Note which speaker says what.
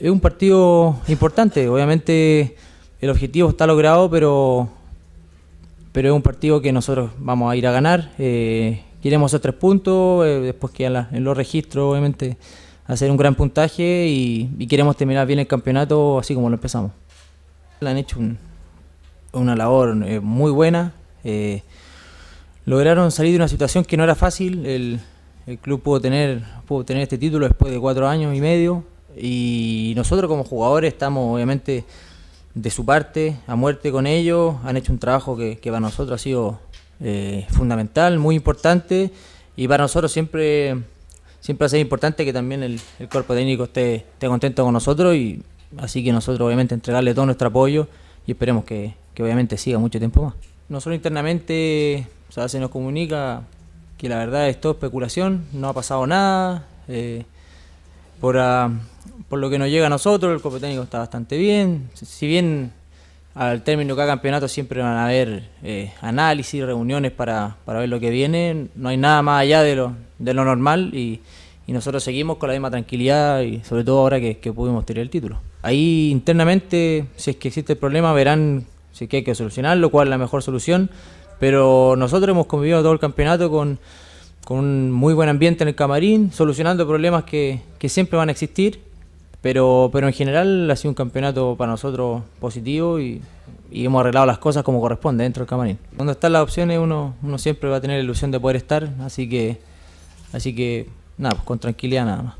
Speaker 1: Es un partido importante, obviamente el objetivo está logrado, pero, pero es un partido que nosotros vamos a ir a ganar. Eh, queremos hacer tres puntos, eh, después que en, los registros, obviamente, hacer un gran puntaje y, queremos terminar bien el campeonato así como lo empezamos. Han hecho una labor eh, muy buena. lograron salir de una situación que no era fácil. El, el club pudo tener, pudo tener este título después de cuatro años y medio y nosotros como jugadores estamos obviamente de su parte, a muerte con ellos, han hecho un trabajo que, que para nosotros ha sido eh, fundamental, muy importante y para nosotros siempre, siempre ha sido importante que también el, el cuerpo técnico esté, esté, contento con nosotros y así que nosotros obviamente entregarle todo nuestro apoyo y esperemos que, que obviamente siga mucho tiempo más. Nosotros internamente o sea, se nos comunica que la verdad es todo especulación, no ha pasado nada. Eh, por, ah, por lo que nos llega a nosotros, el cuerpo técnico está bastante bien. Si bien al término de cada campeonato siempre van a haber eh, análisis, reuniones para, para, ver lo que viene, no hay nada más allá de lo, de lo normal y, y nosotros seguimos con la misma tranquilidad y sobre todo ahora que, que pudimos tener el título. Ahí internamente, si es que existe el problema, verán si es que hay que solucionarlo, cuál es la mejor solución. Pero nosotros hemos convivido todo el campeonato con, un muy buen ambiente en el camarín, solucionando problemas que, siempre van a existir. Pero, pero en general ha sido un campeonato para nosotros positivo y, hemos arreglado las cosas como corresponde dentro del camarín. Cuando están las opciones uno, siempre va a tener la ilusión de poder estar, así que, así que nada, pues, con tranquilidad nada más.